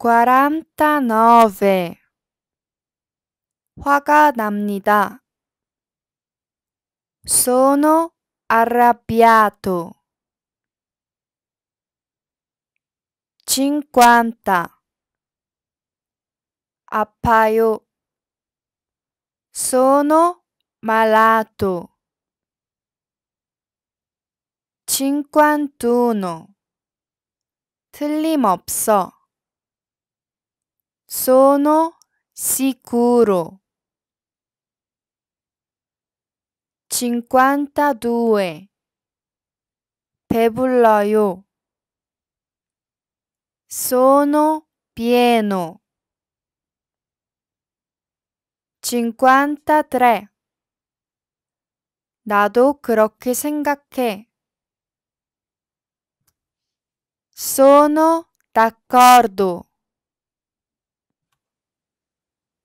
quarantanove 화가 납니다. sono arrabbiato cinquanta 아파요 sono malato cinquantuno 틀림없어 Sono sicuro. 52 배불러요. Sono pieno. 53 나도 그렇게 생각해. Sono d'accordo.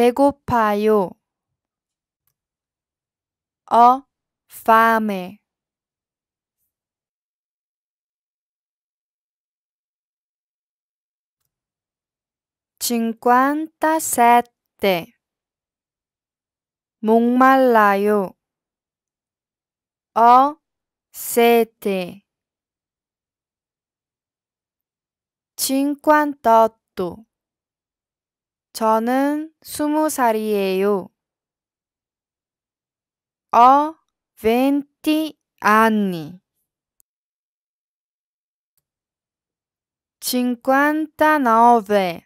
배고파요. 어, fame. cinquantasette. 목말라요. 어, sete. cinquantotto. 저는 스무 살이에요. 어, 벤티 아니. 59.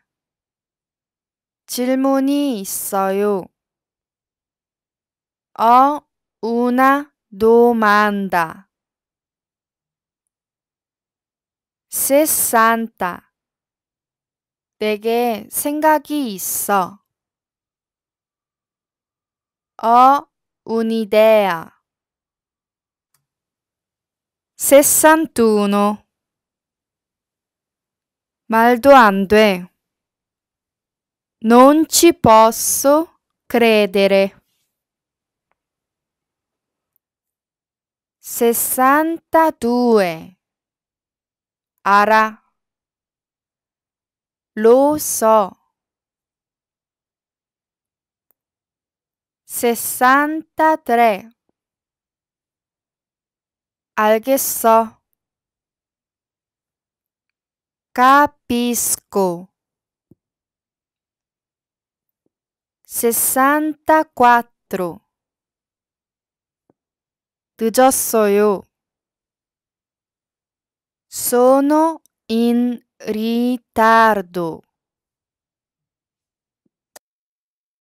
질문이 있어요. 어, 우나 domanda. 60. 내게 생각이 있어. Ho un'idea. 61 Maldo 안 돼. Non ci posso credere. 62 Ara 로서 sessantatré 알겠어 capisco sessantaquattro 늦었어요 sono in Ritardo